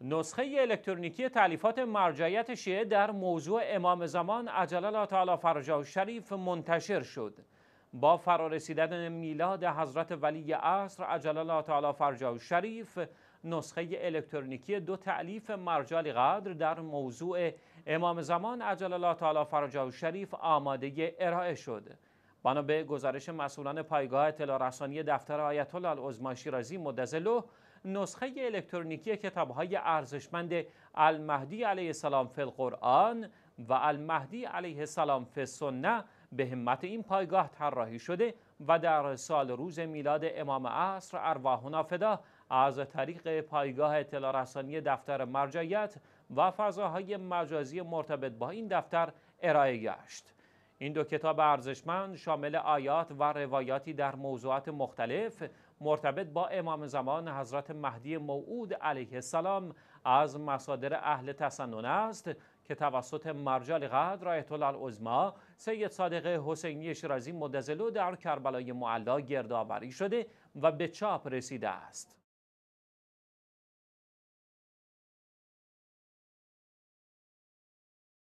نسخه الکترونیکی تعلیفات مرجعیت شیعه در موضوع امام زمان عجل تعالی فرجا شریف منتشر شد با فرارسیدن میلاد حضرت ولی عصر عجل تعالی فرجا شریف نسخه الکترونیکی دو تعلیف مرجالی قدر در موضوع امام زمان عجل الله تعالی فرجا شریف آماده ارائه شد بنا به گزارش مسئولان پایگاه اطلاع رسانی دفتر آیت الله العظما شیرازی مدزلو نسخه الکترونیکی کتابهای ارزشمند المهدی علیه السلام فی القرآن و المهدی علیه السلام فی السنه به همت این پایگاه طراحی شده و در سال روز میلاد امام عصر ارواحنا فدا از طریق پایگاه اطلاع رسانی دفتر مرجعیت و فضاهای مجازی مرتبط با این دفتر ارائه گشت. این دو کتاب ارزشمند شامل آیات و روایاتی در موضوعات مختلف مرتبط با امام زمان حضرت مهدی موعود علیه السلام از مصادر اهل تسنن است که توسط مرجع قدر رایت العظما سید صادق حسینی شیرازی مدزلو در کربلای معلا گردآوری شده و به چاپ رسیده است